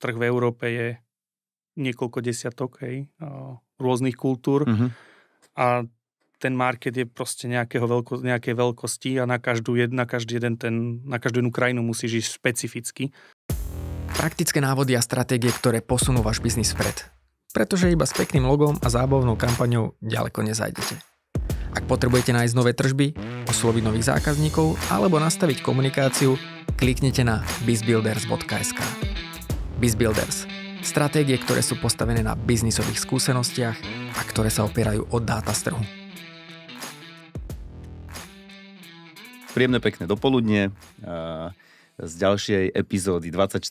trh v Európe je niekoľko desiatok hej, rôznych kultúr mm-hmm. a ten market je proste nejakého veľko, nejakej veľkosti a na, každú jedna, každý jeden ten, na každú jednu krajinu musíš ísť špecificky. Praktické návody a stratégie, ktoré posunú váš biznis vpred. Pretože iba s pekným logom a zábavnou kampaňou ďaleko nezajdete. Ak potrebujete nájsť nové tržby, osloviť nových zákazníkov alebo nastaviť komunikáciu, kliknite na bizbuilders.sk. Bizbuilders. Stratégie, ktoré sú postavené na biznisových skúsenostiach a ktoré sa opierajú od dáta z trhu. Príjemné pekné dopoludne z ďalšej epizódy 24.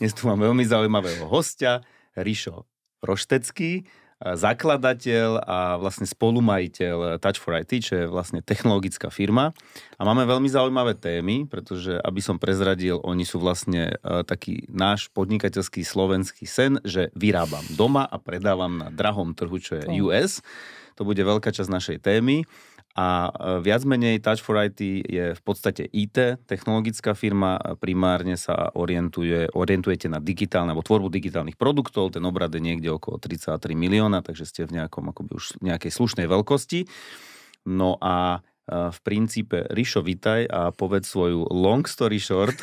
Dnes tu mám veľmi zaujímavého hostia, Rišo Roštecký, E, zakladateľ a vlastne spolumajiteľ Touch for IT, čo je vlastne technologická firma. A máme veľmi zaujímavé témy, pretože, aby som prezradil, oni sú vlastne e, taký náš podnikateľský slovenský sen, že vyrábam doma a predávam na drahom trhu, čo je US. To bude veľká časť našej témy. A e, viac menej Touch for IT je v podstate IT, technologická firma, primárne sa orientuje, orientujete na digitálne, alebo tvorbu digitálnych produktov, ten obrad je niekde okolo 33 milióna, takže ste v nejakom, akoby už nejakej slušnej veľkosti. No a e, v princípe Rišo, vitaj a povedz svoju long story short.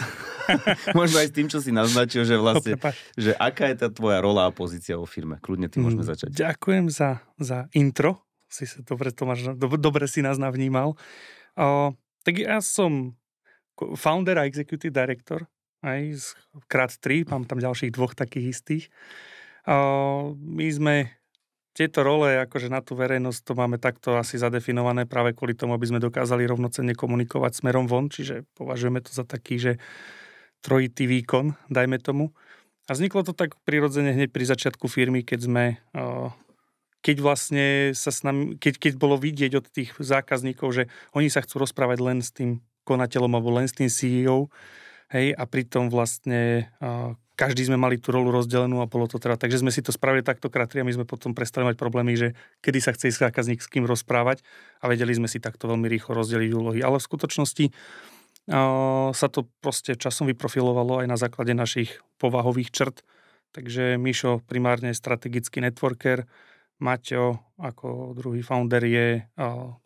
Možno aj s tým, čo si naznačil, že vlastne, no, že aká je tá tvoja rola a pozícia vo firme. Kľudne ty môžeme mm, začať. Ďakujem za, za intro si sa dobre, Tomáš, do, dobre si nás navnímal. O, tak ja som founder a executive director aj z krát 3, mám tam ďalších dvoch takých istých. O, my sme tieto role, akože na tú verejnosť, to máme takto asi zadefinované práve kvôli tomu, aby sme dokázali rovnocenne komunikovať smerom von, čiže považujeme to za taký, že trojitý výkon, dajme tomu. A vzniklo to tak prirodzene hneď pri začiatku firmy, keď sme keď vlastne sa s nami, keď, keď bolo vidieť od tých zákazníkov, že oni sa chcú rozprávať len s tým konateľom alebo len s tým CEO, hej, a pritom vlastne každý sme mali tú rolu rozdelenú a bolo to teda, takže sme si to spravili takto kratri a my sme potom prestali mať problémy, že kedy sa chce zákazník s kým rozprávať a vedeli sme si takto veľmi rýchlo rozdeliť úlohy. Ale v skutočnosti sa to proste časom vyprofilovalo aj na základe našich povahových črt, takže Mišo primárne strategický networker, Maťo ako druhý founder je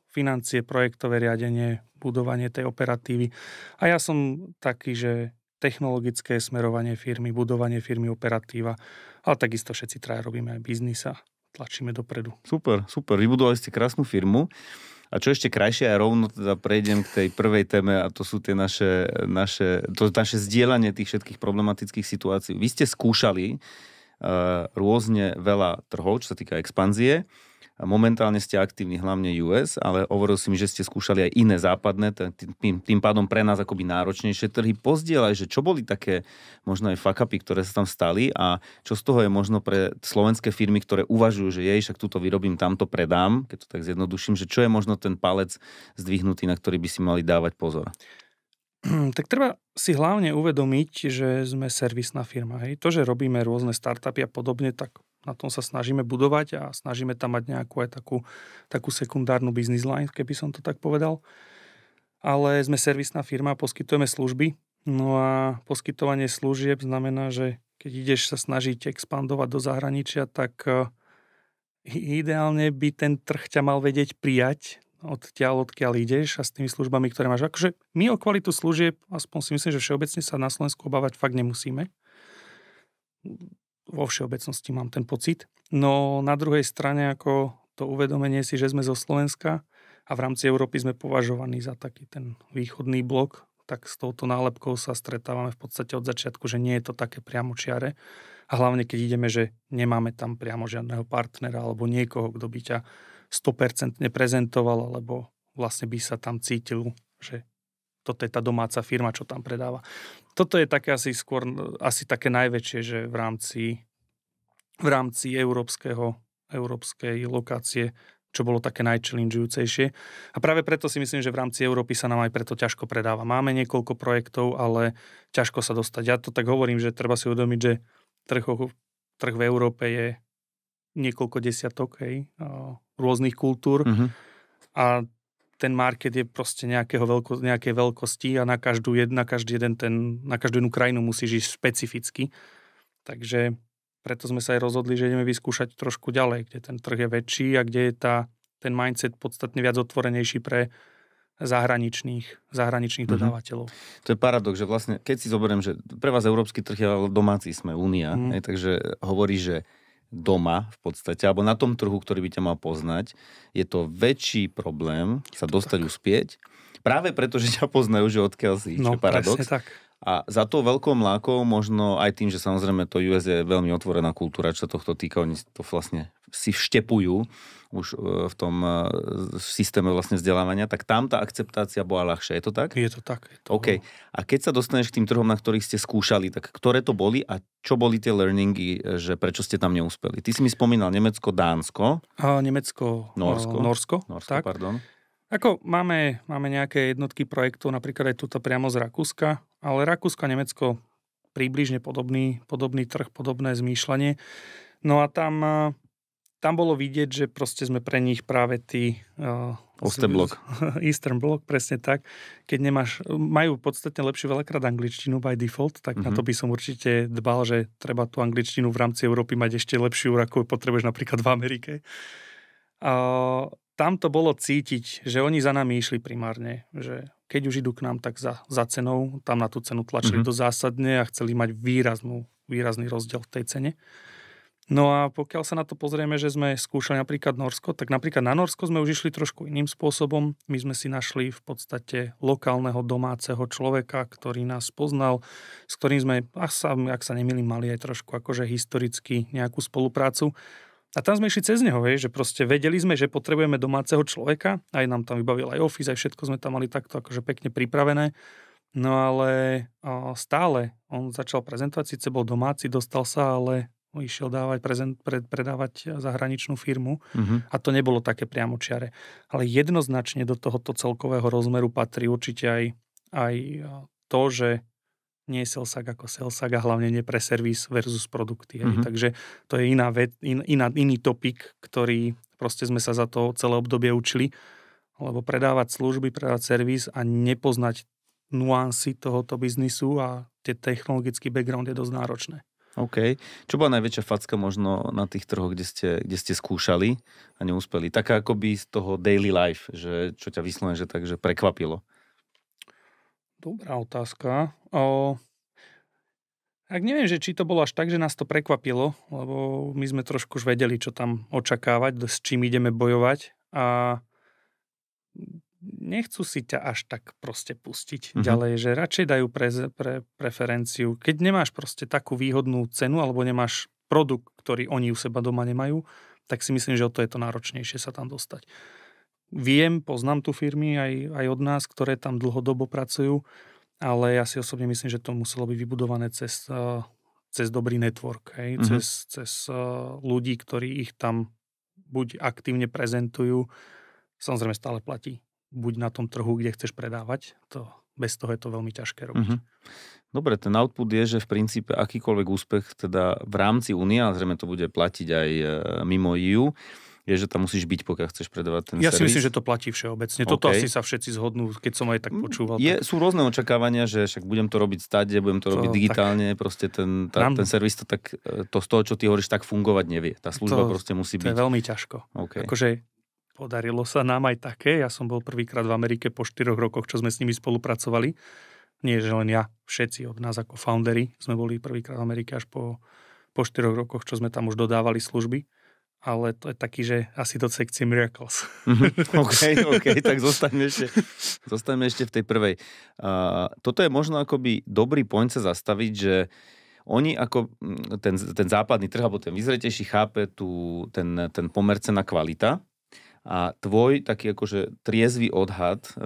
financie, projektové riadenie, budovanie tej operatívy. A ja som taký, že technologické smerovanie firmy, budovanie firmy, operatíva, ale takisto všetci traja robíme aj biznis a tlačíme dopredu. Super, super. Vybudovali ste krásnu firmu. A čo ešte krajšie, ja rovno teda prejdem k tej prvej téme a to sú tie naše, naše, to naše zdieľanie tých všetkých problematických situácií. Vy ste skúšali Eh, rôzne veľa trhov, čo sa týka expanzie. Momentálne ste aktívni hlavne US, ale hovoril si mi, že ste skúšali aj iné západné, tým, tým pádom pre nás akoby náročnejšie trhy. Pozdielaj, že čo boli také možno aj fakapy, ktoré sa tam stali a čo z toho je možno pre slovenské firmy, ktoré uvažujú, že jej však túto vyrobím, tamto predám, keď to tak zjednoduším, že čo je možno ten palec zdvihnutý, na ktorý by si mali dávať pozor? tak treba si hlavne uvedomiť, že sme servisná firma. Hej. To, že robíme rôzne startupy a podobne, tak na tom sa snažíme budovať a snažíme tam mať nejakú aj takú, takú sekundárnu business line, keby som to tak povedal. Ale sme servisná firma poskytujeme služby. No a poskytovanie služieb znamená, že keď ideš sa snažiť expandovať do zahraničia, tak eh, ideálne by ten trh ťa mal vedieť prijať odtiaľ, odkiaľ ideš a s tými službami, ktoré máš. Akože my o kvalitu služieb, aspoň si myslím, že všeobecne sa na Slovensku obávať fakt nemusíme. Vo všeobecnosti mám ten pocit. No na druhej strane ako to uvedomenie si, že sme zo Slovenska a v rámci Európy sme považovaní za taký ten východný blok, tak s touto nálepkou sa stretávame v podstate od začiatku, že nie je to také priamo čiare. A hlavne, keď ideme, že nemáme tam priamo žiadneho partnera alebo niekoho, kto by ťa 100% prezentoval, alebo vlastne by sa tam cítil, že toto je tá domáca firma, čo tam predáva. Toto je také asi skôr, asi také najväčšie, že v rámci, v rámci európskeho, európskej lokácie, čo bolo také najchallengeujúcejšie. A práve preto si myslím, že v rámci Európy sa nám aj preto ťažko predáva. Máme niekoľko projektov, ale ťažko sa dostať. Ja to tak hovorím, že treba si uvedomiť, že trh, trh v Európe je niekoľko desiatok hej, rôznych kultúr mm-hmm. a ten market je proste nejakého veľko, nejakej veľkosti a na, každú jed, na, každý jeden ten, na každú jednu krajinu musíš ísť špecificky. Takže preto sme sa aj rozhodli, že ideme vyskúšať trošku ďalej, kde ten trh je väčší a kde je tá, ten mindset podstatne viac otvorenejší pre zahraničných, zahraničných mm-hmm. dodávateľov. To je paradox, že vlastne, keď si zoberiem, že pre vás európsky trh je, domáci sme, únia, mm-hmm. takže hovorí, že doma v podstate, alebo na tom trhu, ktorý by ťa mal poznať, je to väčší problém sa dostať tak. uspieť, práve preto, že ťa poznajú, že odkiaľ si, no, čo je paradox. tak. A za to veľkou mlákou možno aj tým, že samozrejme to US je veľmi otvorená kultúra, čo tohto týka, oni to vlastne si vštepujú už e, v tom e, systéme vlastne vzdelávania, tak tam tá akceptácia bola ľahšia. Je to tak? Je to tak. Je to... OK. A keď sa dostaneš k tým trhom, na ktorých ste skúšali, tak ktoré to boli a čo boli tie learningy, e, že prečo ste tam neúspeli? Ty si mi spomínal Nemecko, Dánsko. A, Nemecko, Norsko. Norsko, Norsko tak. pardon. Ako máme, máme nejaké jednotky projektov, napríklad aj tuto priamo z Rakúska, ale Rakúsko a Nemecko približne podobný, podobný trh, podobné zmýšľanie. No a tam tam bolo vidieť, že proste sme pre nich práve tí... Uh, Eastern Eastern Block, presne tak. Keď nemáš, majú podstatne lepšiu veľakrát angličtinu by default, tak mm-hmm. na to mhm. by som určite dbal, že treba tú angličtinu v rámci Európy mať ešte lepšiu, ako potrebuješ napríklad v Amerike. Uh, tam to bolo cítiť, že oni za nami išli primárne, že keď už idú k nám, tak za, za cenou, tam na tú cenu tlačili mm-hmm. to zásadne a chceli mať výraznú, výrazný rozdiel v tej cene. No a pokiaľ sa na to pozrieme, že sme skúšali napríklad Norsko, tak napríklad na Norsko sme už išli trošku iným spôsobom. My sme si našli v podstate lokálneho domáceho človeka, ktorý nás poznal, s ktorým sme, ak sa, ak sa nemýlim, mali aj trošku akože historicky nejakú spoluprácu. A tam sme išli cez neho, vie, že proste vedeli sme, že potrebujeme domáceho človeka, aj nám tam vybavil aj office, aj všetko sme tam mali takto akože pekne pripravené. No ale stále on začal prezentovať, síce bol domáci, dostal sa, ale išiel dávať, prezent, pred, predávať zahraničnú firmu uh-huh. a to nebolo také priamočiare. Ale jednoznačne do tohoto celkového rozmeru patrí určite aj, aj e, to, že nie je Selsak ako Selsak a hlavne nie pre servis versus produkty. Uh-huh. Takže to je iná vec, in, iná, iný topik, ktorý proste sme sa za to celé obdobie učili, lebo predávať služby, predávať servis a nepoznať nuancy tohoto biznisu a tie technologický background je dosť náročné. OK. Čo bola najväčšia facka možno na tých trhoch, kde ste, kde ste skúšali a neúspeli? Taká akoby z toho daily life, že čo ťa vyslovene, že takže prekvapilo. Dobrá otázka. O... Ak neviem, že či to bolo až tak, že nás to prekvapilo, lebo my sme trošku už vedeli, čo tam očakávať, s čím ideme bojovať a nechcú si ťa až tak proste pustiť mm-hmm. ďalej, že radšej dajú pre, pre preferenciu. Keď nemáš proste takú výhodnú cenu alebo nemáš produkt, ktorý oni u seba doma nemajú, tak si myslím, že o to je to náročnejšie sa tam dostať. Viem, poznám tu firmy aj, aj od nás, ktoré tam dlhodobo pracujú, ale ja si osobne myslím, že to muselo byť vybudované cez, eh, cez dobrý network, hej? Mm-hmm. Cez, cez eh, ľudí, ktorí ich tam buď aktívne prezentujú, samozrejme stále platí buď na tom trhu, kde chceš predávať, to bez toho je to veľmi ťažké robiť. Mm-hmm. Dobre, ten output je, že v princípe akýkoľvek úspech teda v rámci únie, ale zrejme to bude platiť aj e, mimo EU, je, že tam musíš byť, pokiaľ chceš predávať ten ja servis. Ja si myslím, že to platí všeobecne. Okay. Toto asi sa všetci zhodnú, keď som aj tak mm, počúval. Je, tak... Sú rôzne očakávania, že však budem to robiť stade, budem to, to robiť digitálne, tak... proste ten, tá, Nám... ten servis to tak, e, to z toho, čo ty hovoríš, tak fungovať nevie. Tá služba to, proste musí to byť. To je veľmi ťažko. Okay. Akože podarilo sa nám aj také. Ja som bol prvýkrát v Amerike po 4 rokoch, čo sme s nimi spolupracovali. Nie, že len ja, všetci od nás ako foundery sme boli prvýkrát v Amerike až po, po 4 rokoch, čo sme tam už dodávali služby. Ale to je taký, že asi do sekcie Miracles. Mhm. OK, OK, tak zostaňme ešte, zostaňme ešte v tej prvej. Uh, toto je možno akoby dobrý point sa zastaviť, že oni ako mm, ten, ten západný trh, alebo ten vyzretejší chápe tú, ten, ten pomer na kvalita a tvoj taký akože triezvy odhad, e,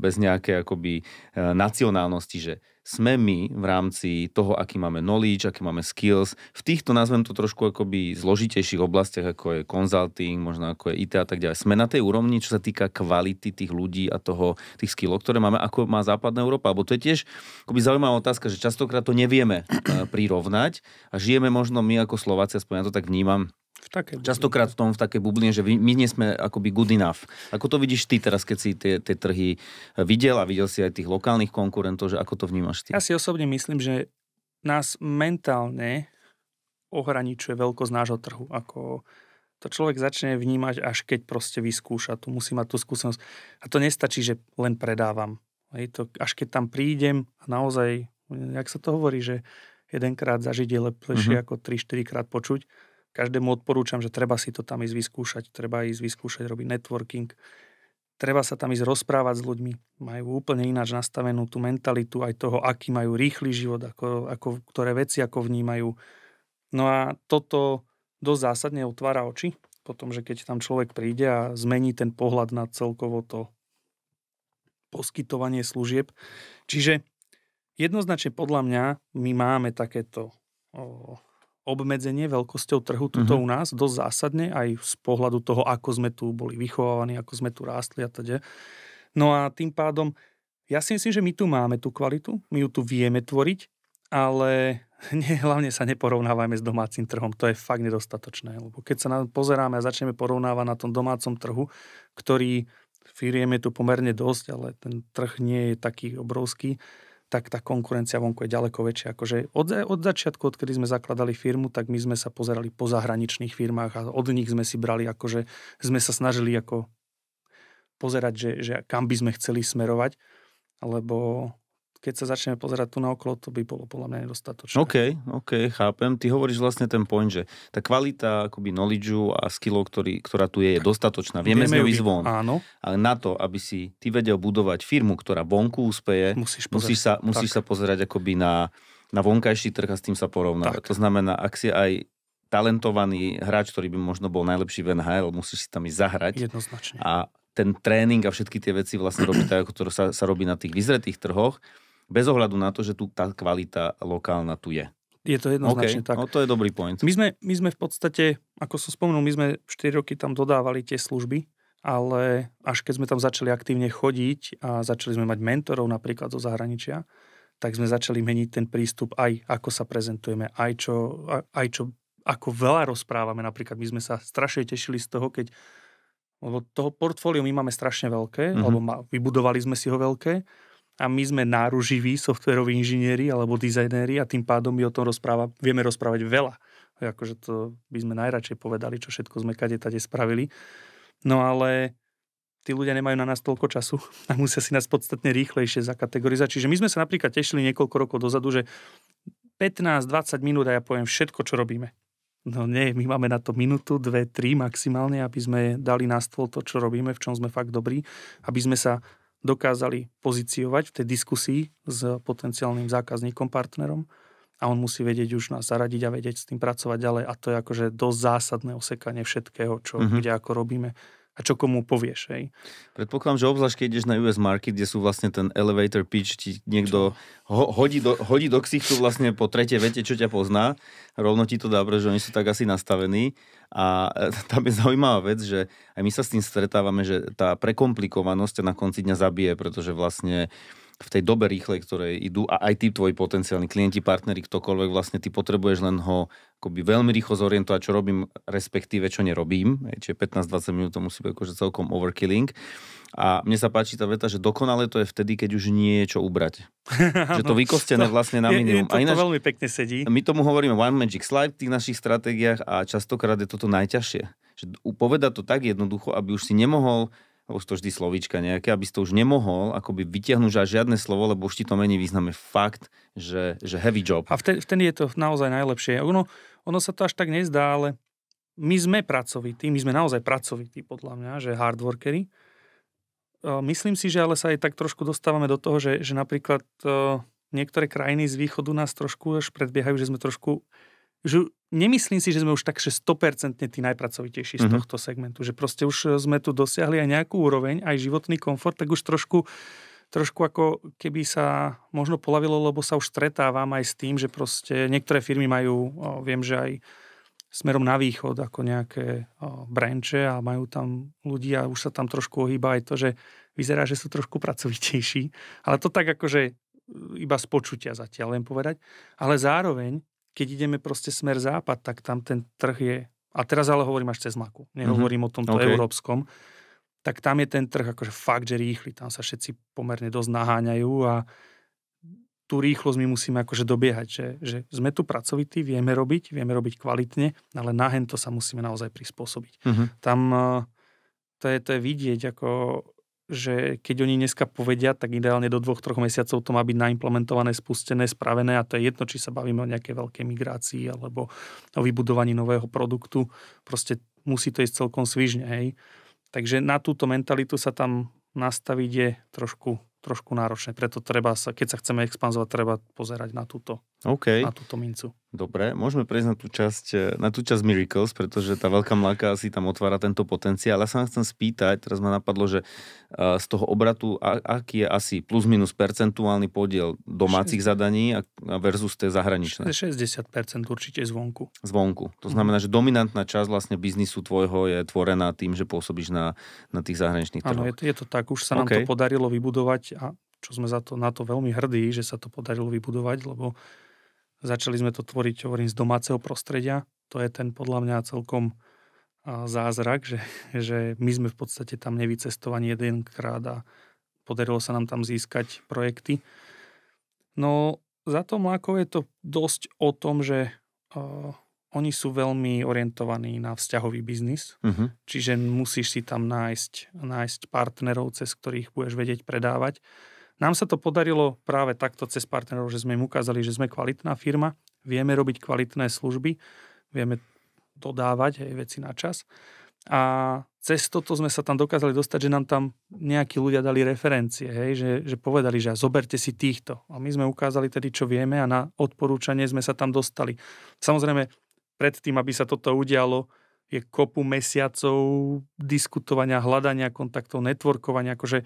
bez nejakej akoby e, nacionálnosti, že sme my v rámci toho, aký máme knowledge, aký máme skills, v týchto, nazvem to trošku akoby zložitejších oblastiach, ako je consulting, možno ako je IT a tak ďalej. Sme na tej úrovni, čo sa týka kvality tých ľudí a toho, tých skillov, ktoré máme, ako má západná Európa. Lebo to je tiež akoby zaujímavá otázka, že častokrát to nevieme e, prirovnať a žijeme možno my ako Slováci, aspoň ja to tak vnímam, v také Častokrát v tom, v takej bubline, že my nie sme akoby good enough. Ako to vidíš ty teraz, keď si tie, tie trhy eh, videl a videl si aj tých lokálnych konkurentov, že ako to vnímaš ty? Ja si osobne myslím, že nás mentálne ohraničuje veľkosť nášho trhu. Ako to človek začne vnímať, až keď proste vyskúša. Tu musí mať tú skúsenosť. A to nestačí, že len predávam. Hej, to, až keď tam prídem a naozaj, jak sa to hovorí, že jedenkrát zažiť je lepšie mm-hmm. ako 3-4 krát počuť, Každému odporúčam, že treba si to tam ísť vyskúšať, treba ísť vyskúšať robiť networking, treba sa tam ísť rozprávať s ľuďmi. Majú úplne ináč nastavenú tú mentalitu aj toho, aký majú rýchly život, ako, ako, ktoré veci ako vnímajú. No a toto dosť zásadne otvára oči, potom, že keď tam človek príde a zmení ten pohľad na celkovo to poskytovanie služieb. Čiže jednoznačne podľa mňa my máme takéto o, obmedzenie veľkosťou trhu tuto uh-huh. u nás dosť zásadne, aj z pohľadu toho, ako sme tu boli vychovávaní, ako sme tu rástli a teda. No a tým pádom, ja si myslím, že my tu máme tú kvalitu, my ju tu vieme tvoriť, ale nie, hlavne sa neporovnávajme s domácim trhom, to je fakt nedostatočné, lebo keď sa na, pozeráme a začneme porovnávať na tom domácom trhu, ktorý firiem je tu pomerne dosť, ale ten trh nie je taký obrovský, tak tá konkurencia vonku je ďaleko väčšia. Akože od, od začiatku, odkedy sme zakladali firmu, tak my sme sa pozerali po zahraničných firmách a od nich sme si brali, akože sme sa snažili ako pozerať, že, že kam by sme chceli smerovať, lebo keď sa začneme pozerať tu na okolo, to by bolo podľa mňa nedostatočné. OK, OK, chápem. Ty hovoríš vlastne ten point, že tá kvalita akoby knowledgeu a skillov, ktorý, ktorá tu je, je dostatočná. Vieme, Vieme z ňou ísť von. Áno. Ale na to, aby si ty vedel budovať firmu, ktorá vonku úspeje, musíš, musíš, sa, musíš sa pozerať akoby na, na vonkajší trh a s tým sa porovnávať. To znamená, ak si aj talentovaný hráč, ktorý by možno bol najlepší v NHL, musíš si tam ísť zahrať. Jednoznačne. A ten tréning a všetky tie veci vlastne robí tak, ako to sa, sa robí na tých vyzretých trhoch bez ohľadu na to, že tu tá kvalita lokálna tu je. Je to jednoznačne okay. tak. No, to je dobrý point. My sme, my sme v podstate, ako som spomenul, my sme 4 roky tam dodávali tie služby, ale až keď sme tam začali aktívne chodiť a začali sme mať mentorov napríklad zo zahraničia, tak sme začali meniť ten prístup aj ako sa prezentujeme, aj čo, aj čo ako veľa rozprávame. Napríklad my sme sa strašne tešili z toho, keď lebo toho portfóliu my máme strašne veľké, mm-hmm. alebo ma, vybudovali sme si ho veľké a my sme náruživí softveroví inžinieri alebo dizajnéri a tým pádom my o tom rozpráva, vieme rozprávať veľa. Akože to by sme najradšej povedali, čo všetko sme kade tade spravili. No ale tí ľudia nemajú na nás toľko času a musia si nás podstatne rýchlejšie zakategorizovať. Čiže my sme sa napríklad tešili niekoľko rokov dozadu, že 15-20 minút a ja poviem všetko, čo robíme. No nie, my máme na to minútu, dve, tri maximálne, aby sme dali na stôl to, čo robíme, v čom sme fakt dobrí, aby sme sa dokázali pozíciovať v tej diskusii s potenciálnym zákazníkom, partnerom a on musí vedieť už nás zaradiť a vedieť s tým pracovať ďalej a to je akože dosť zásadné osekanie všetkého, čo mm-hmm. kde ako robíme a čo komu povieš. Hej. Predpokladám, že obzvlášť, keď ideš na US market, kde sú vlastne ten elevator pitch, ti niekto ho, hodí, do, hodí do ksichtu vlastne po tretej vete, čo ťa pozná, rovno ti to dá, pretože oni sú tak asi nastavení. A e, tam je zaujímavá vec, že aj my sa s tým stretávame, že tá prekomplikovanosť na konci dňa zabije, pretože vlastne uh, v tej dobe rýchlej, ktoré idú a aj tí tvoji potenciálni klienti, partneri, ktokoľvek, vlastne ty potrebuješ len ho akoby veľmi rýchlo zorientovať, čo robím, respektíve čo nerobím. Čiže 15-20 minút to musí byť akože celkom overkilling. A mne sa páči tá veta, že dokonale to je vtedy, keď už nie je čo ubrať. že to vykostené vlastne na minimum. Je, je, to, a ináč, to veľmi pekne sedí. My tomu hovoríme One Magic Slide v tých našich stratégiách a častokrát je toto najťažšie. Že povedať to tak jednoducho, aby už si nemohol sú to vždy slovíčka nejaké, aby si to už nemohol akoby vytiahnuť žiadne slovo, lebo už ti to mení význam je fakt, že, že heavy job. A vtedy, vtedy je to naozaj najlepšie. Ono, ono sa to až tak nezdá, ale my sme pracovití, my sme naozaj pracovití podľa mňa, že hardworkery. Myslím si, že ale sa aj tak trošku dostávame do toho, že, že napríklad e, niektoré krajiny z východu nás trošku až predbiehajú, že sme trošku že nemyslím si, že sme už tak, že 100% tí najpracovitejší z mhm. tohto segmentu, že proste už eh, sme tu dosiahli aj nejakú úroveň, aj životný komfort, tak už trošku trošku ako keby sa možno polavilo, lebo sa už stretávam aj s tým, že proste niektoré firmy majú, viem, že aj smerom na východ ako nejaké branče a majú tam ľudí a už sa tam trošku ohýba aj to, že vyzerá, že sú trošku pracovitejší. Ale to tak akože eh, iba z počutia zatiaľ len povedať. Ale zároveň keď ideme proste smer západ, tak tam ten trh je, a teraz ale hovorím až cez maku, mhm. nehovorím mm-hmm. o tomto okay. európskom, tak tam je ten trh akože fakt, že rýchly, tam sa všetci pomerne dosť naháňajú a tú rýchlosť my musíme akože dobiehať, že, že sme tu pracovití, vieme robiť, vieme robiť kvalitne, ale na hento sa musíme naozaj prispôsobiť. Mm-hmm. Tam eh, to je, to je vidieť, ako že keď oni dneska povedia, tak ideálne do dvoch, troch mesiacov to má byť naimplementované, spustené, spravené a to je jedno, či sa bavíme o nejakej veľkej migrácii alebo o vybudovaní nového produktu. Proste musí to ísť celkom svižne, hej. Takže na túto mentalitu sa tam nastaviť je trošku, trošku náročné. Preto treba sa, keď sa chceme expanzovať, treba pozerať na túto okay. na túto mincu. Dobre, môžeme prejsť na tú časť, eh, na tú časť Miracles, pretože tá veľká mlaka asi tam otvára tento potenciál. Ja sa vám chcem spýtať, teraz ma napadlo, že eh, z toho obratu, aký je asi plus minus percentuálny podiel domácich 60. zadaní versus tie zahraničné? 60% určite zvonku. Zvonku. To mhm. znamená, že dominantná časť vlastne biznisu tvojho je tvorená tým, že pôsobíš na, na tých zahraničných trhoch. Áno, je, je to tak. Už sa nám okay. to podarilo vybudovať a čo sme za to, na to veľmi hrdí, že sa to podarilo vybudovať, lebo Začali sme to tvoriť, hovorím, z domáceho prostredia. To je ten podľa mňa celkom zázrak, že, že my sme v podstate tam nevycestovaní jedenkrát a podarilo sa nám tam získať projekty. No za to mlákov je to dosť o tom, že uh, oni sú veľmi orientovaní na vzťahový biznis, uh-huh. čiže musíš si tam nájsť, nájsť partnerov, cez ktorých budeš vedieť predávať. Nám sa to podarilo práve takto cez partnerov, že sme im ukázali, že sme kvalitná firma, vieme robiť kvalitné služby, vieme dodávať aj veci na čas. A cez toto sme sa tam dokázali dostať, že nám tam nejakí ľudia dali referencie, hej? Že, že povedali, že zoberte si týchto. A my sme ukázali tedy, čo vieme a na odporúčanie sme sa tam dostali. Samozrejme, predtým, aby sa toto udialo, je kopu mesiacov diskutovania, hľadania kontaktov, networkovania, akože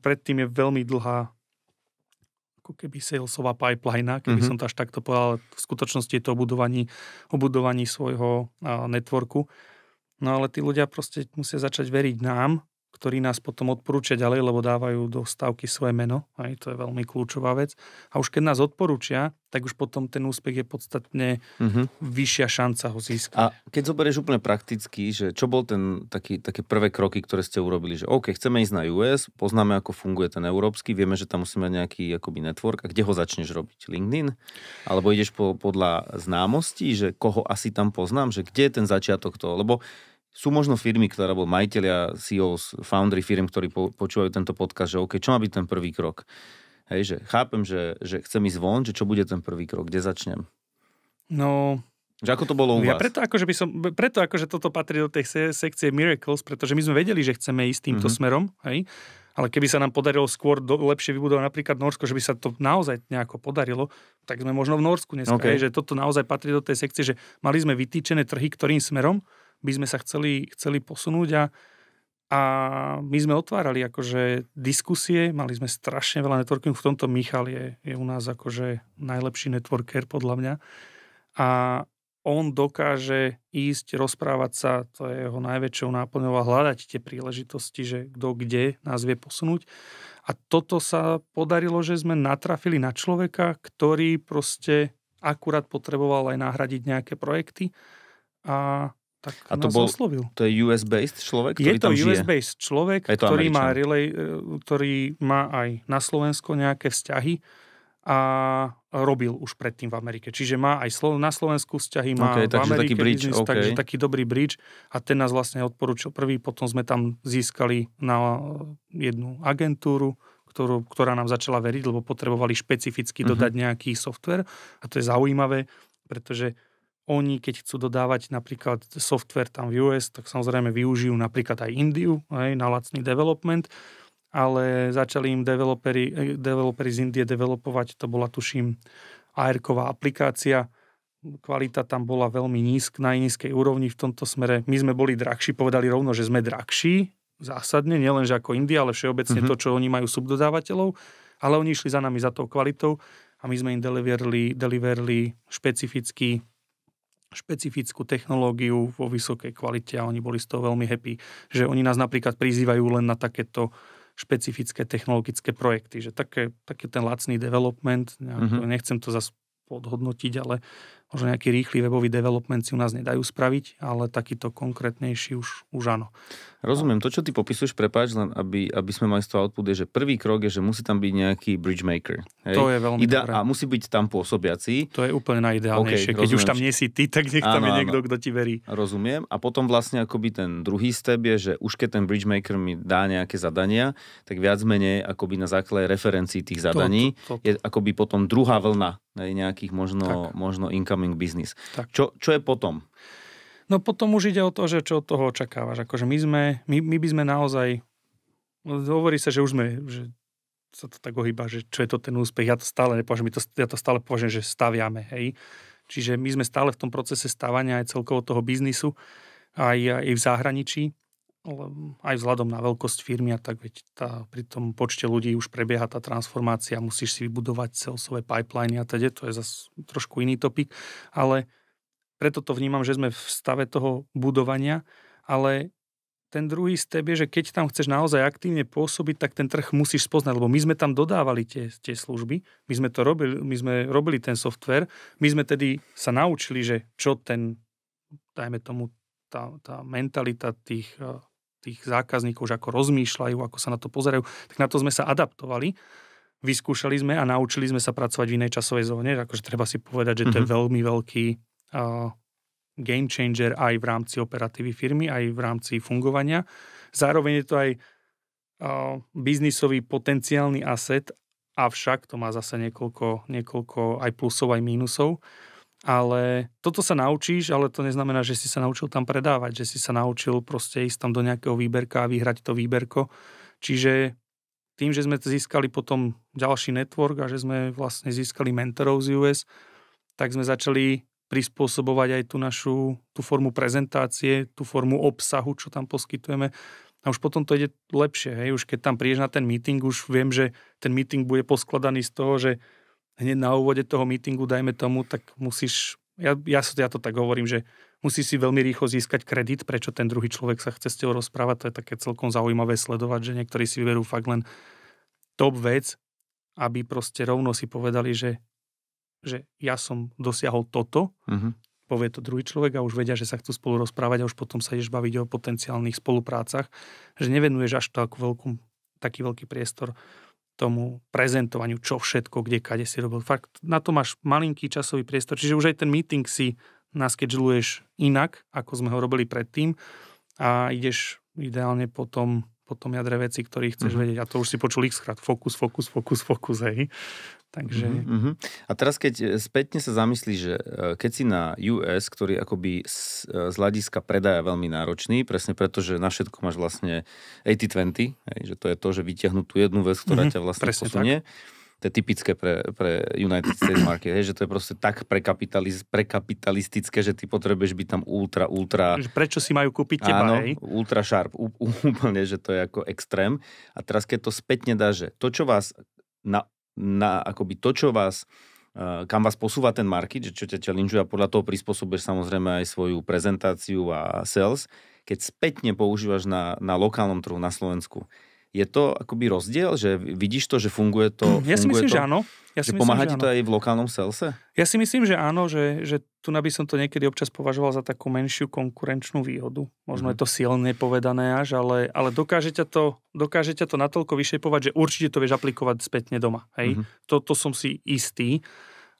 predtým je veľmi dlhá ako keby salesová pipeline, keby mm-hmm. som to až takto povedal, ale v skutočnosti je to obudovaní, budovaní, svojho a, networku. No ale tí ľudia proste musia začať veriť nám ktorí nás potom odporúčia ďalej, lebo dávajú do stavky svoje meno. Aj to je veľmi kľúčová vec. A už keď nás odporúčia, tak už potom ten úspech je podstatne mm-hmm. vyššia šanca ho získať. A keď zoberieš úplne prakticky, že čo bol ten taký, také prvé kroky, ktoré ste urobili, že OK, chceme ísť na US, poznáme, ako funguje ten európsky, vieme, že tam musíme mať nejaký akoby network. A kde ho začneš robiť? LinkedIn? Alebo ideš po, podľa známostí, že koho asi tam poznám, že kde je ten začiatok toho? Lebo sú možno firmy, ktoré, alebo majiteľia CEOs, foundry firm, ktorí po, počúvajú tento podcast, že OK, čo má byť ten prvý krok? Hej, že chápem, že, že chcem ísť von, že čo bude ten prvý krok, kde začnem? No, že ako to bolo u ja vás? Preto akože, by som, preto akože toto patrí do tej sekcie Miracles, pretože my sme vedeli, že chceme ísť týmto mm-hmm. smerom, hej? ale keby sa nám podarilo skôr do, lepšie vybudovať napríklad Norsko, že by sa to naozaj nejako podarilo, tak sme možno v Norsku dneska, okay. hej? že toto naozaj patrí do tej sekcie, že mali sme vytýčené trhy, ktorým smerom by sme sa chceli, chceli posunúť a, a my sme otvárali akože diskusie, mali sme strašne veľa networking, v tomto Michal je, je u nás akože najlepší networker podľa mňa a on dokáže ísť, rozprávať sa, to je jeho najväčšou náplňou a hľadať tie príležitosti, že kto kde nás vie posunúť. A toto sa podarilo, že sme natrafili na človeka, ktorý proste akurát potreboval aj nahradiť nejaké projekty a tak a to bol, oslovil. To je US-based človek, ktorý Je to US-based človek, je to ktorý, má relay, ktorý má aj na Slovensko nejaké vzťahy a robil už predtým v Amerike. Čiže má aj na Slovensku vzťahy, má okay, v Amerike taký bridge, business, okay. takže taký dobrý bridge a ten nás vlastne odporučil prvý, potom sme tam získali na eh, jednu agentúru, ktorú, ktorá nám začala veriť, lebo potrebovali špecificky dodať uh-huh. nejaký software a to je zaujímavé, pretože oni, keď chcú dodávať napríklad software tam v US, tak samozrejme využijú napríklad aj Indiu aj na lacný development, ale začali im developeri, eh, developeri z Indie developovať, to bola tuším ar aplikácia, kvalita tam bola veľmi nízk, na nízkej úrovni v tomto smere. My sme boli drahší, povedali rovno, že sme drahší, zásadne, nielenže ako India, ale všeobecne mm-hmm. to, čo oni majú subdodávateľov, ale oni išli za nami za tou kvalitou a my sme im deliverli, deliverli špecifický špecifickú technológiu vo vysokej kvalite a oni boli z toho veľmi happy, že oni nás napríklad prizývajú len na takéto špecifické technologické projekty, že také, také ten lacný development, mm-hmm. nechcem to zase podhodnotiť, ale možno nejaký rýchly webový development si u nás nedajú spraviť, ale takýto konkrétnejší už, už áno. Rozumiem, to, čo ty popisuješ, prepáč, len aby, aby sme mali z toho output, je, že prvý krok je, že musí tam byť nejaký bridge maker. Hej? To je veľmi Ida- dobré. A musí byť tam pôsobiaci. To je úplne najideálnejšie. Okay, Keď rozumiem. už tam nie si ty, tak nech tam áno, je niekto, áno. kto ti verí. Rozumiem. A potom vlastne akoby ten druhý step je, že už keď ten bridge maker mi dá nejaké zadania, tak viac menej akoby na základe referencií tých zadaní to, to, to, to. je akoby potom druhá vlna nejakých možno, možno income performing business. Tak. Čo, čo je potom? No potom už ide o to, že čo od toho očakávaš. Akože my, sme, my, my by sme naozaj... No hovorí sa, že už sme... Že sa to tak ohýba, že čo je to ten úspech. Ja to stále nepovažujem, to, ja to stále považujem, že staviame. Hej. Čiže my sme stále v tom procese stávania aj celkovo toho biznisu, aj, aj v zahraničí aj vzhľadom na veľkosť firmy a tak veď tá, pri tom počte ľudí už prebieha tá transformácia, musíš si vybudovať celosové pipeliny a teda, to je zase trošku iný topik, ale preto to vnímam, že sme v stave toho budovania, ale ten druhý step je, že keď tam chceš naozaj aktívne pôsobiť, tak ten trh musíš spoznať, lebo my sme tam dodávali tie, tie služby, my sme to robili, my sme robili ten software, my sme tedy sa naučili, že čo ten, dajme tomu, tá, tá mentalita tých tých zákazníkov, že ako rozmýšľajú, ako sa na to pozerajú, tak na to sme sa adaptovali. Vyskúšali sme a naučili sme sa pracovať v inej časovej zóne. Akože treba si povedať, že to je mhm. veľmi veľký uh, game changer aj v rámci operatívy firmy, aj v rámci fungovania. Zároveň je to aj uh, biznisový potenciálny aset, avšak to má zase niekoľko, niekoľko aj plusov, aj mínusov. Ale toto sa naučíš, ale to neznamená, že si sa naučil tam predávať, že si sa naučil proste ísť tam do nejakého výberka a vyhrať to výberko. Čiže tým, že sme získali potom ďalší network a že sme vlastne získali mentorov z US, tak sme začali prispôsobovať aj tú našu tú formu prezentácie, tú formu obsahu, čo tam poskytujeme. A už potom to ide lepšie. Hej? Už keď tam prídeš na ten meeting, už viem, že ten meeting bude poskladaný z toho, že hneď na úvode toho mítingu, dajme tomu, tak musíš, ja, ja, ja to tak hovorím, že musí si veľmi rýchlo získať kredit, prečo ten druhý človek sa chce s tebou rozprávať. To je také celkom zaujímavé sledovať, že niektorí si vyberú fakt len top vec, aby proste rovno si povedali, že, že ja som dosiahol toto, mm-hmm povie to druhý človek a už vedia, že sa chcú spolu rozprávať a už potom sa ideš baviť o potenciálnych spoluprácach, že nevenuješ až takú veľkú, taký veľký priestor tomu prezentovaniu, čo všetko, kde, kade si robil. Fakt, na to máš malinký časový priestor, čiže už aj ten meeting si naskedžuluješ inak, ako sme ho robili predtým a ideš ideálne potom po tom jadre veci, ktorých chceš mm-hmm. vedieť. A to už si počul x krát. Fokus, fokus, fokus, fokus, hej. Takže... Mm-hmm. A teraz keď e, spätne sa zamyslíš, že e, keď si na US, ktorý akoby z, e, z hľadiska predaja veľmi náročný, presne preto, že na všetko máš vlastne 80-20, že to je to, že vyťahnú tú jednu vec, ktorá mm-hmm. ťa vlastne presne posunie. Tak. To je typické pre, pre United States market, hej, že to je proste tak prekapitaliz- prekapitalistické, že ty potrebuješ byť tam ultra, ultra... Prečo si majú kúpiť teba, áno, hej? ultra sharp, úplne, že to je ako extrém. A teraz keď to spätne dá, že to, čo vás na na akoby to, čo vás eh, kam vás posúva ten market, že čo ťa challengeuje a podľa toho prispôsobíš samozrejme aj svoju prezentáciu a sales, keď spätne používaš na, na lokálnom trhu na Slovensku je to akoby rozdiel, že vidíš to, že funguje to? Hm, ja si myslím, to, že áno. Ja si že pomáha ti to aj v lokálnom selse? Ja si myslím, že áno, že, že tu by som to niekedy občas považoval za takú menšiu konkurenčnú výhodu. Možno mm-hmm. je to silne povedané až, ale, ale dokáže, ťa to, dokáže ťa to natoľko vyšepovať, že určite to vieš aplikovať spätne doma. Hej? Mm-hmm. To, som si istý,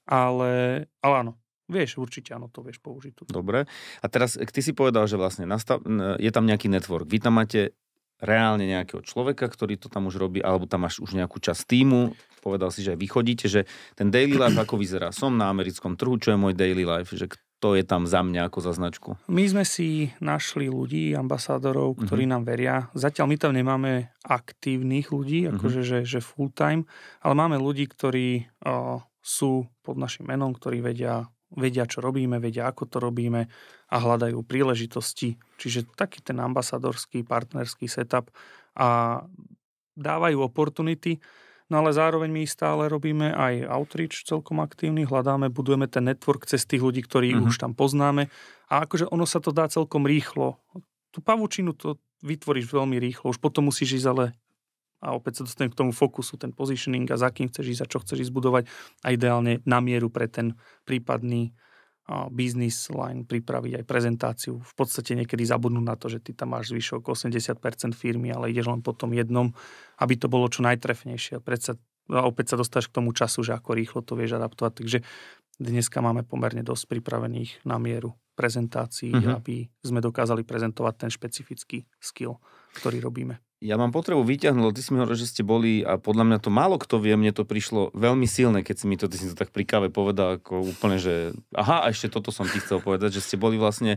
ale, ale áno, Vieš, určite áno, to vieš použiť. Tuto. Dobre. A teraz, eh, ty si povedal, že vlastne nastav... je tam nejaký network. Vy tam máte reálne nejakého človeka, ktorý to tam už robí, alebo tam máš už nejakú časť týmu, povedal si, že aj vychodíte, že ten daily life ako vyzerá. Som na americkom trhu, čo je môj daily life, že kto je tam za mňa ako za značku? My sme si našli ľudí, ambasádorov, mhm. ktorí uh-huh. nám veria. Zatiaľ my tam nemáme aktívnych ľudí, mhm. akože uh-huh. že, že full time, ale máme ľudí, ktorí uh, sú pod našim menom, ktorí vedia vedia, čo robíme, vedia, ako to robíme a hľadajú príležitosti. Čiže taký ten ambasadorský, partnerský setup a dávajú oportunity. no ale zároveň my stále robíme aj outreach celkom aktívny, hľadáme, budujeme ten network cez tých ľudí, ktorí mm-hmm. už tam poznáme a akože ono sa to dá celkom rýchlo. Tú pavučinu to vytvoríš veľmi rýchlo, už potom musíš ísť ale a opäť sa dostanem k tomu fokusu, ten positioning a za kým chceš ísť a čo chceš zbudovať, a ideálne na mieru pre ten prípadný business line pripraviť aj prezentáciu. V podstate niekedy zabudnú na to, že ty tam máš zvyšok 80% firmy, ale ideš len po tom jednom, aby to bolo čo najtrefnejšie. Predsa, a opäť sa dostáš k tomu času, že ako rýchlo to vieš adaptovať. Takže dneska máme pomerne dosť pripravených na mieru prezentácií, mm-hmm. aby sme dokázali prezentovať ten špecifický skill, ktorý robíme ja mám potrebu vyťahnuť, ty si mi hovoril, že ste boli a podľa mňa to málo kto vie, mne to prišlo veľmi silné, keď si mi to, ty si to tak pri káve povedal, ako úplne, že aha, a ešte toto som ti chcel povedať, že ste boli vlastne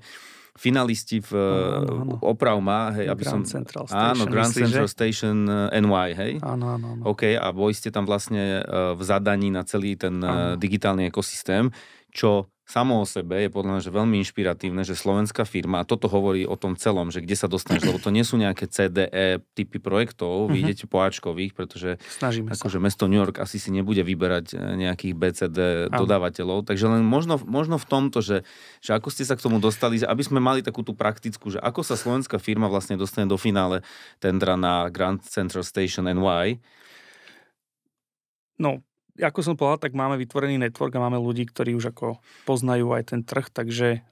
finalisti v no, no, no. Opravma, hej, aby Grand som... Central Station, áno, Grand Central že? Station eh, NY, hej? Áno, áno, áno. OK, a boli ste tam vlastne eh, v zadaní na celý ten eh, áno. digitálny ekosystém čo samo o sebe je podľa mňa že veľmi inšpiratívne, že slovenská firma, a toto hovorí o tom celom, že kde sa dostaneš, lebo to nie sú nejaké CDE typy projektov, mm-hmm. vidíte po Ačkových, pretože Snažíme akože sa. mesto New York asi si nebude vyberať e, nejakých BCD Am. dodávateľov, takže len možno, možno v tomto, že, že ako ste sa k tomu dostali, aby sme mali takú tú praktickú, že ako sa slovenská firma vlastne dostane do finále tendra na Grand Central Station NY, No, ako som povedal, tak máme vytvorený network a máme ľudí, ktorí už ako poznajú aj ten trh, takže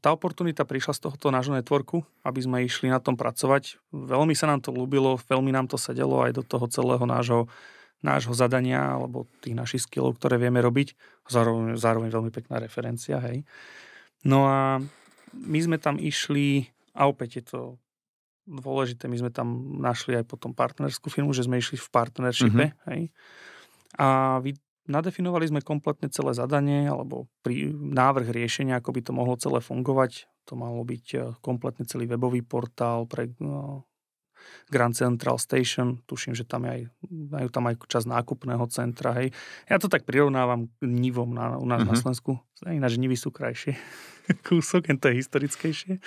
tá oportunita prišla z tohoto nášho networku, aby sme išli na tom pracovať. Veľmi sa nám to ľúbilo, veľmi nám to sedelo aj do toho celého nášho, nášho zadania alebo tých našich skillov, ktoré vieme robiť. Zároveň, zároveň veľmi pekná referencia, hej. No a my sme tam išli, a opäť je to dôležité, my sme tam našli aj potom partnerskú firmu, že sme išli v partnershipe, mm-hmm. hej a vy, nadefinovali sme kompletne celé zadanie alebo pri, návrh riešenia, ako by to mohlo celé fungovať. To malo byť eh, kompletne celý webový portál pre no, Grand Central Station, tuším, že tam je aj, majú tam aj čas nákupného centra, hej. Ja to tak prirovnávam nivom na, u nás uh-huh. na mhm. Slovensku. Ináč nivy sú krajšie. Kúsok, jen to je historickejšie.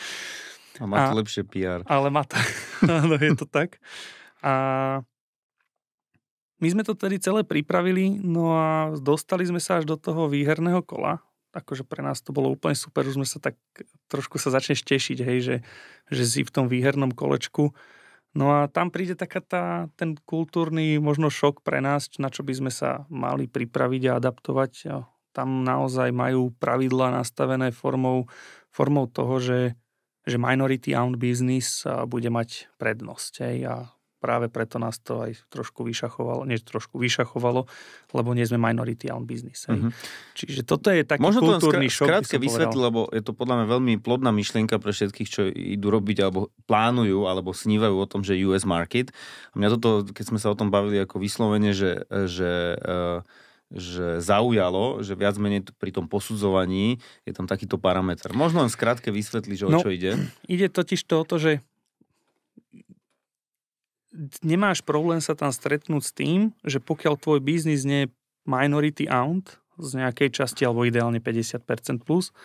A má to a, lepšie PR. Ale má to, áno, je to tak. A my sme to tedy celé pripravili, no a dostali sme sa až do toho výherného kola. Akože pre nás to bolo úplne super, už sme sa tak trošku sa začneš tešiť, hej, že, že si v tom výhernom kolečku. No a tam príde taká tá, ten kultúrny možno šok pre nás, na čo by sme sa mali pripraviť a adaptovať. Tam naozaj majú pravidla nastavené formou, formou toho, že, že minority owned business bude mať prednosť. Hej, a práve preto nás to aj trošku vyšachovalo, nie trošku vyšachovalo, lebo nie sme minority on business. Mm-hmm. Čiže toto je taký Možno kultúrny skr- šok. Krátke vysvetli, lebo je to podľa mňa veľmi plodná myšlienka pre všetkých, čo idú robiť alebo plánujú alebo snívajú o tom, že US market. A mňa toto, keď sme sa o tom bavili ako vyslovene, že, že uh, že zaujalo, že viac menej pri tom posudzovaní je tam takýto parameter. Možno len skrátke vysvetliť, že o no, čo ide. Ide totiž to o to, že nemáš problém sa tam stretnúť s tým, že pokiaľ tvoj biznis nie je minority owned z nejakej časti alebo ideálne 50% plus,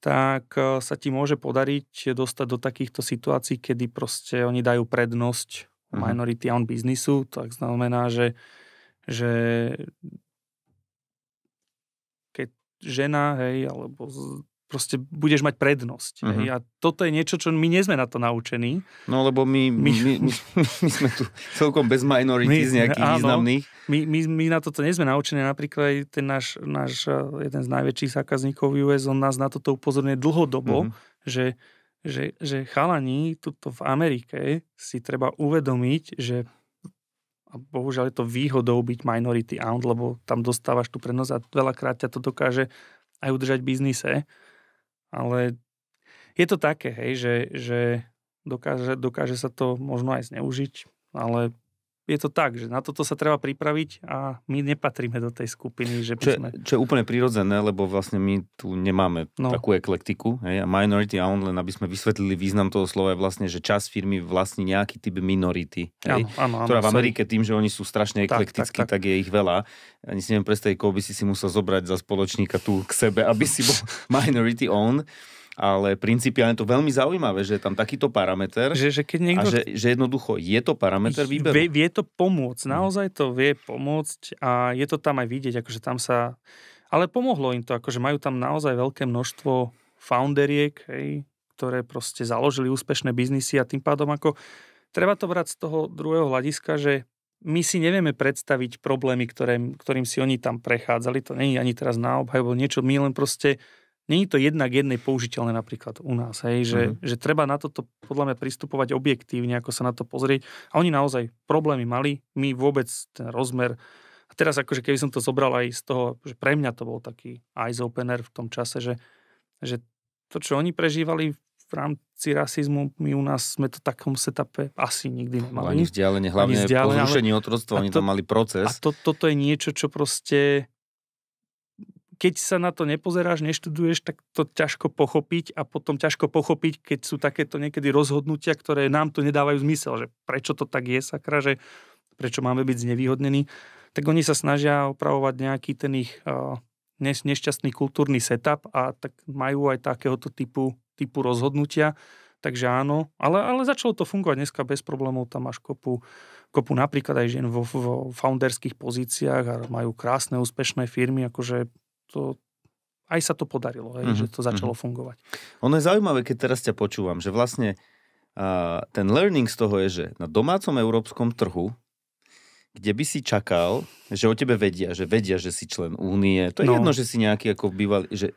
tak e, sa ti môže podariť dostať do takýchto situácií, kedy proste oni dajú prednosť mhm. minority owned biznisu, tak znamená, že, že keď žena, hej, alebo proste budeš mať prednosť. Uh-huh. Hej? Mhm. A toto je niečo, čo my nie sme na to naučení. No lebo my, my, my, my, my sme tu celkom bez minority z nejakých áno, významných. My, my, my na toto nie sme naučení. Napríklad aj ten náš, náš eh, jeden z najväčších zákazníkov US, on nás na toto upozorňuje dlhodobo, uh-huh. že, že, že chalani tuto v Amerike si treba uvedomiť, že a bohužiaľ je to výhodou byť minority out, lebo tam dostávaš tú prednosť a veľakrát ťa to dokáže aj udržať v biznise ale je to také, hej, že, že dokáže, dokáže sa to možno aj zneužiť, ale je to tak, že na toto sa treba pripraviť a my nepatríme do tej skupiny. Že čo, sme... čo je úplne prirodzené, lebo vlastne my tu nemáme no. takú eklektiku. Hej? A minority a on len, aby sme vysvetlili význam toho slova, je vlastne, že čas firmy vlastní nejaký typ minority. Hej? Áno, áno, ktorá v Amerike tým, že oni sú strašne eklektickí, tak, tak, tak. tak je ich veľa. Ani si neviem predstaviť, koho by si si musel zobrať za spoločníka tu k sebe, aby si bol minority owned ale principiálne to veľmi zaujímavé, že je tam takýto parameter. Že, že keď niekto... A že, že jednoducho je to parameter výberu. Vie, vie to pomôcť, mhm. naozaj to vie pomôcť a je to tam aj vidieť, akože tam sa... Ale pomohlo im to, akože majú tam naozaj veľké množstvo founderiek, hej, ktoré proste založili úspešné biznisy a tým pádom ako treba to brať z toho druhého hľadiska, že my si nevieme predstaviť problémy, ktoré, ktorým si oni tam prechádzali. To není ani teraz na obhaj, niečo. My len proste Není to jednak jednej použiteľné napríklad u nás, hej, že, mm-hmm. že treba na toto podľa mňa pristupovať objektívne, ako sa na to pozrieť. A oni naozaj problémy mali, my vôbec ten rozmer. A teraz akože keby som to zobral aj z toho, že pre mňa to bol taký eyes opener v tom čase, že, že to, čo oni prežívali v rámci rasizmu, my u nás sme to v takom setupe asi nikdy nemali. Ani vzdialenie, hlavne ani vzdialenie, po zrušení otroctva, oni to, tam mali proces. A to, toto je niečo, čo proste keď sa na to nepozeráš, neštuduješ, tak to ťažko pochopiť a potom ťažko pochopiť, keď sú takéto niekedy rozhodnutia, ktoré nám to nedávajú zmysel, že prečo to tak je, sakra, že prečo máme byť znevýhodnení, tak oni sa snažia opravovať nejaký ten ich uh, nešťastný kultúrny setup a tak majú aj takéhoto typu, typu rozhodnutia. Takže áno, ale, ale začalo to fungovať dneska bez problémov, tam máš kopu, kopu napríklad aj žien vo, vo founderských pozíciách a majú krásne, úspešné firmy, akože to aj sa to podarilo, hej, mm-hmm. že to začalo mm-hmm. fungovať. Ono je zaujímavé, keď teraz ťa počúvam, že vlastne uh, ten learning z toho je, že na domácom európskom trhu, kde by si čakal, že o tebe vedia, že vedia, že si člen únie, to je no. jedno, že si nejaký ako bývalý, že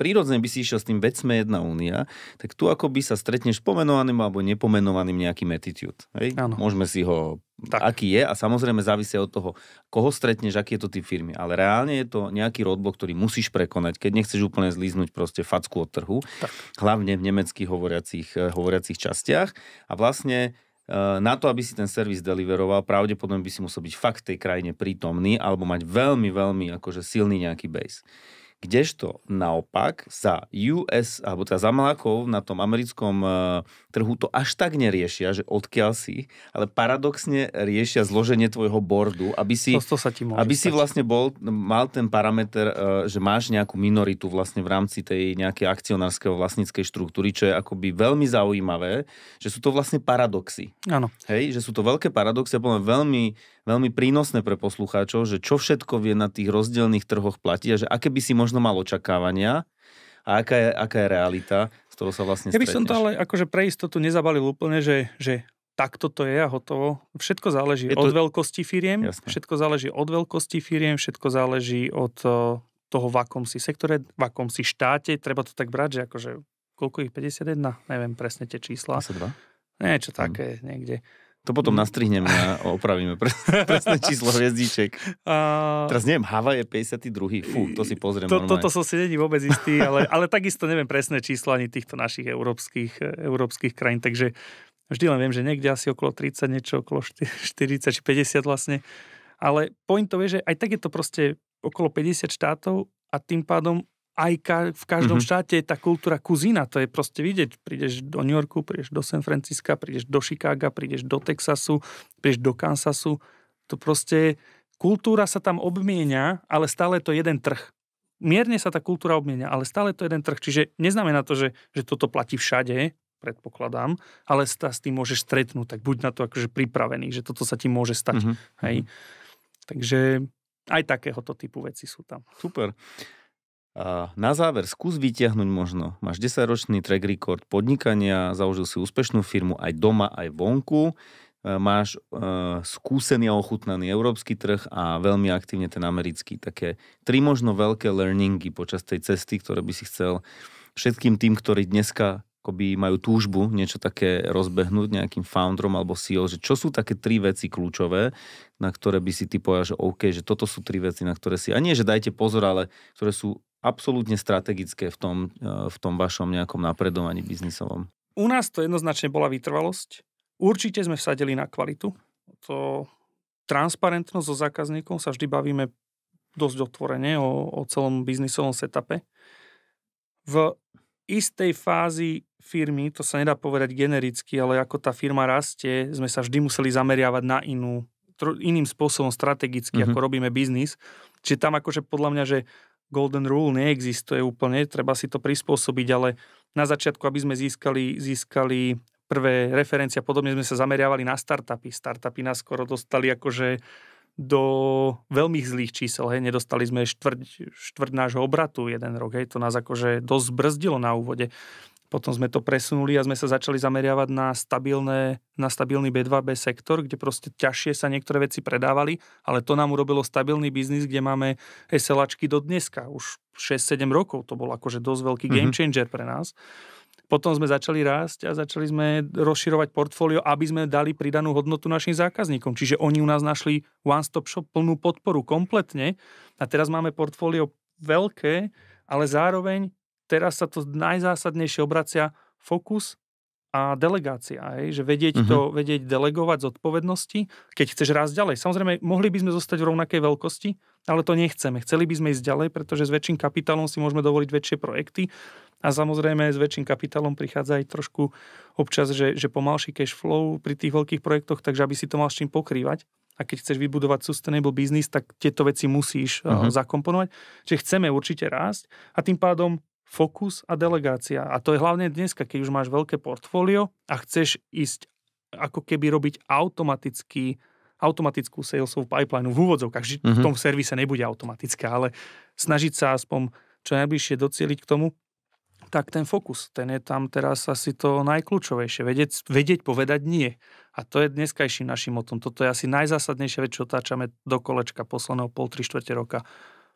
prírodzene by si išiel s tým vecme jedna únia, tak tu ako by sa stretneš pomenovaným alebo nepomenovaným nejakým attitude. Hej? Môžeme si ho tak. aký je a samozrejme závisia od toho, koho stretneš, aký je to typ firmy. Ale reálne je to nejaký roadblock, ktorý musíš prekonať, keď nechceš úplne zlíznuť proste facku od trhu, tak. hlavne v nemeckých hovoriacich, eh, hovoriacich častiach. A vlastne eh, na to, aby si ten servis deliveroval, pravdepodobne by si musel byť fakt v tej krajine prítomný alebo mať veľmi, veľmi akože silný nejaký base. Kdežto naopak sa US, alebo teda za Malakov na tom americkom e, trhu to až tak neriešia, že odkiaľ si, ale paradoxne riešia zloženie tvojho bordu, aby si, to, to sa ti aby stať. si vlastne bol, mal ten parameter, e, že máš nejakú minoritu vlastne v rámci tej nejakej akcionárskeho vlastníckej štruktúry, čo je akoby veľmi zaujímavé, že sú to vlastne paradoxy. Áno. Hej, že sú to veľké paradoxy a veľmi veľmi prínosné pre poslucháčov, že čo všetko vie na tých rozdielných trhoch platiť a že aké by si možno mal očakávania a aká je, aká je realita, z ktorou sa vlastne Ja by som to ale akože pre istotu nezabalil úplne, že, že takto to je a hotovo. Všetko záleží to... od veľkosti firiem, Jasne. všetko záleží od veľkosti firiem, všetko záleží od eh, toho, v akom si sektore, v akom si štáte. Treba to tak brať, že akože koľko ich 51? Neviem presne tie čísla. 22? Niečo hm. také, hmm. niekde. To potom nastrihneme a opravíme presné číslo hviezdiček. A... Teraz neviem, Havaj je 52. Fú, to si pozriem to, Toto som si není vôbec istý, ale, ale takisto neviem presné číslo ani týchto našich európskych, európskych krajín, takže vždy len viem, že niekde asi okolo 30, niečo okolo 40 či 50 vlastne. Ale pointov to je, že aj tak je to proste okolo 50 štátov a tým pádom aj ka- v každom mm-hmm. štáte je tá kultúra kuzína, to je proste vidieť. Prídeš do New Yorku, prídeš do San Francisca, prídeš do Chicaga, prídeš do Texasu, prídeš do Kansasu. To proste kultúra sa tam obmienia, ale stále to jeden trh. Mierne sa tá kultúra obmienia, ale stále to jeden trh. Čiže neznamená to, že, že toto platí všade, predpokladám, ale sa s tým môžeš stretnúť, tak buď na to akože pripravený, že toto sa ti môže stať. Mm-hmm. Hej. Mhm. Takže aj takéhoto typu veci sú tam. Super. A na záver skús vytiahnuť možno. Máš 10-ročný track record podnikania, založil si úspešnú firmu aj doma, aj vonku. E, máš e, skúsený a ochutnaný európsky trh a veľmi aktívne ten americký. Také tri možno veľké learningy počas tej cesty, ktoré by si chcel všetkým tým, ktorí dneska akoby majú túžbu niečo také rozbehnúť nejakým founderom alebo CEO, že čo sú také tri veci kľúčové, na ktoré by si ty povedal, že OK, že toto sú tri veci, na ktoré si, a nie, že dajte pozor, ale ktoré sú absolútne strategické v tom, eh, v tom vašom nejakom napredovaní biznisovom. U nás to jednoznačne bola vytrvalosť. Určite sme vsadili na kvalitu. To transparentnosť so zákazníkom sa vždy bavíme dosť otvorene o, o celom biznisovom setupe. V istej fázi firmy, to sa nedá povedať genericky, ale ako tá firma rastie, sme sa vždy museli zameriavať na inú, iným spôsobom strategicky, mm-hmm. ako mhm. robíme biznis. Čiže tam akože podľa mňa, že golden rule neexistuje úplne, treba si to prispôsobiť, ale na začiatku, aby sme získali, získali prvé referencie a podobne, sme sa zameriavali na startupy. Startupy nás skoro dostali akože do veľmi zlých čísel. Hej. Nedostali sme štvrť, štvrť nášho obratu jeden rok. Hej. To nás akože dosť brzdilo na úvode. Potom sme to presunuli a sme sa začali zameriavať na, stabilné, na stabilný B2B sektor, kde proste ťažšie sa niektoré veci predávali, ale to nám urobilo stabilný biznis, kde máme SLAčky do dneska. Už 6-7 rokov to bol akože dosť veľký mm-hmm. game changer pre nás. Potom sme začali rásť a začali sme rozširovať portfólio, aby sme dali pridanú hodnotu našim zákazníkom. Čiže oni u nás našli one-stop shop plnú podporu kompletne a teraz máme portfólio veľké, ale zároveň teraz sa to najzásadnejšie obracia fokus a delegácia, hej? že vedieť uh-huh. to, mhm. vedieť delegovať zodpovednosti, keď chceš rásť ďalej. Samozrejme, mohli by sme zostať v rovnakej veľkosti, ale to nechceme. Chceli by sme ísť ďalej, pretože s väčším kapitálom si môžeme dovoliť väčšie projekty a samozrejme s väčším kapitálom prichádza aj trošku občas, že, že pomalší cash flow pri tých veľkých projektoch, takže aby si to mal s čím pokrývať. A keď chceš vybudovať sustainable business, tak tieto veci musíš uh-huh. zakomponovať. Čiže chceme určite rásť a tým pádom fokus a delegácia. A to je hlavne dneska, keď už máš veľké portfólio a chceš ísť ako keby robiť automaticky automatickú salesovú pipeline v úvodzovkách. že mm-hmm. v mhm. tom servise nebude automatická, ale snažiť sa aspoň čo najbližšie docieliť k tomu, tak ten fokus, ten je tam teraz asi to najkľúčovejšie. Vedieť, vedieť povedať nie. A to je dneskajším našim motom. Toto je asi najzásadnejšia vec, čo otáčame do kolečka posledného pol, tri štvrte roka.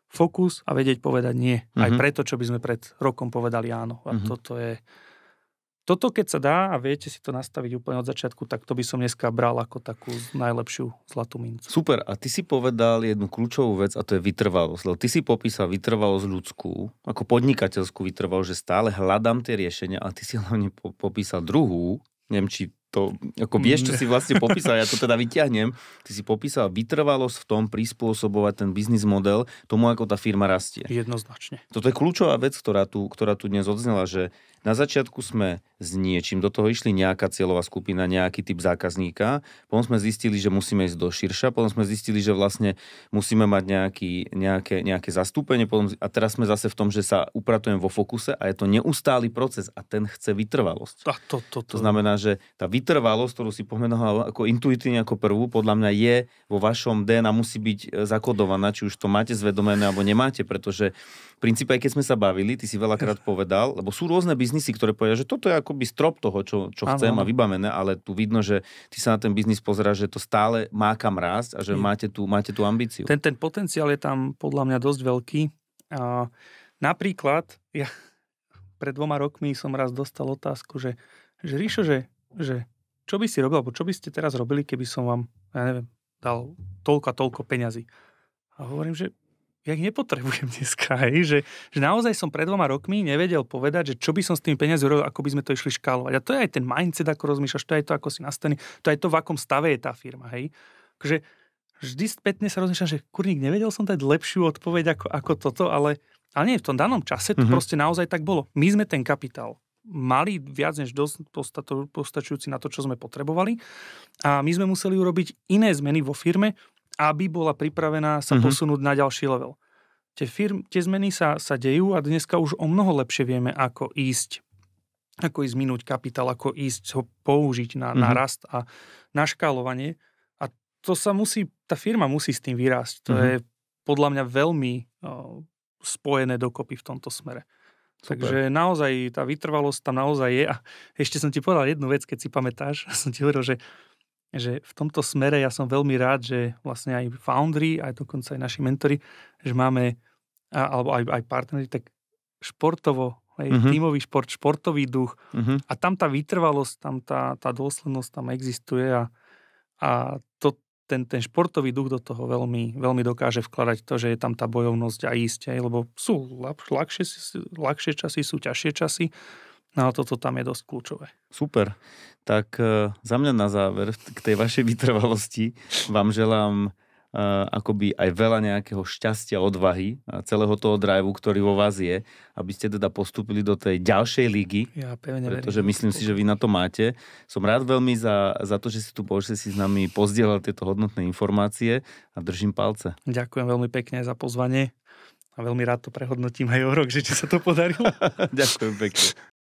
Fokus a vedieť povedať nie. Mm-hmm. Aj mhm. preto, čo by sme pred rokom povedali áno. A mm-hmm. toto je toto keď sa dá a viete si to nastaviť úplne od začiatku, tak to by som dneska bral ako takú najlepšiu zlatú mincu. Super, a ty si povedal jednu kľúčovú vec a to je vytrvalosť. Lebo ty si popísal vytrvalosť ľudskú, ako podnikateľskú vytrvalosť, že stále hľadám tie riešenia a ty si hlavne po- popísal druhú, neviem či to, ako vieš, čo mm. si vlastne popísal, ja to teda vyťahnem. Ty si popísal vytrvalosť v tom prispôsobovať ten biznis model tomu, ako tá firma rastie. Jednoznačne. Toto je kľúčová vec, ktorá tu, ktorá tu dnes odznela, že na začiatku sme s niečím, do toho išli nejaká cieľová skupina, nejaký typ zákazníka, potom sme zistili, že musíme ísť do širša, potom sme zistili, že vlastne musíme mať nejaký, nejaké, nejaké zastúpenie potom, a teraz sme zase v tom, že sa upratujem vo fokuse a je to neustály proces a ten chce vytrvalosť. A to, to, to. to znamená, že tá vytrvalosť, ktorú si pomenoval ako intuitívne ako prvú, podľa mňa je vo vašom DNA musí byť e, zakodovaná, či už to máte zvedomené alebo nemáte, pretože v princípe, aj keď sme sa bavili, ty si veľakrát povedal, lebo sú rôzne biznes biznisy, ktoré povedia, že toto je akoby strop toho, čo, čo ano, chcem a vybavené, ale tu vidno, že ty sa na ten biznis pozeráš, že to stále má kam rásť a že je. máte tú, máte tú ambíciu. Ten, ten potenciál je tam podľa mňa dosť veľký. A napríklad, ja pred dvoma rokmi som raz dostal otázku, že, že Ríšo, že, že čo by si robil, alebo čo by ste teraz robili, keby som vám, ja neviem, dal toľko a toľko peňazí. A hovorím, že ja ich nepotrebujem dneska, hej, že, že naozaj som pred dvoma rokmi nevedel povedať, že čo by som s tými peniazmi robil, ako by sme to išli škálovať. A to je aj ten mindset, ako rozmýšľaš, to je aj to, ako si nastavený, to je aj to, v akom stave je tá firma, hej. Takže vždy spätne sa rozmýšľam, že kurník, nevedel som dať lepšiu odpoveď ako, ako toto, ale, ale nie, v tom danom čase to mm-hmm. proste naozaj tak bolo. My sme ten kapitál mali viac než dosť postačujúci na to, čo sme potrebovali a my sme museli urobiť iné zmeny vo firme, aby bola pripravená sa mm-hmm. posunúť na ďalší level. Tie, firm, tie zmeny sa, sa dejú a dneska už o mnoho lepšie vieme, ako ísť ako ísť minúť kapitál, ako ísť ho použiť na, mm-hmm. na mhm. rast a na škálovanie. A to sa musí, tá firma musí s tým vyrásť. To mm-hmm. je podľa mňa veľmi o, spojené dokopy v tomto smere. Super. Takže naozaj tá vytrvalosť tam naozaj je. A ešte som ti povedal jednu vec, keď si pamätáš. Som ti hovoril, že že v tomto smere ja som veľmi rád, že vlastne aj foundry, aj dokonca aj naši mentori, že máme, alebo aj, aj partneri, tak športovo, aj uh-huh. Mhm. tímový šport, športový duch uh-huh. a tam tá vytrvalosť, tam tá, tá dôslednosť tam existuje a, a to, ten, ten športový duch do toho veľmi, veľmi dokáže vkladať to, že je tam tá bojovnosť a ísť, aj, lebo sú ľahšie, ľahšie časy, sú ťažšie časy, No ale toto tam je dosť kľúčové. Super. Tak e, za mňa na záver k tej vašej vytrvalosti vám želám e, akoby aj veľa nejakého šťastia, odvahy a e, celého toho driveu, ktorý vo vás je, aby ste teda postúpili do tej ďalšej ligy. Ja pevne Pretože verím. myslím si, že vy na to máte. Som rád veľmi za, za to, že si tu bol, že si s nami pozdielal tieto hodnotné informácie a držím palce. Ďakujem veľmi pekne za pozvanie a veľmi rád to prehodnotím aj o rok, že či sa to podarilo. Ďakujem pekne.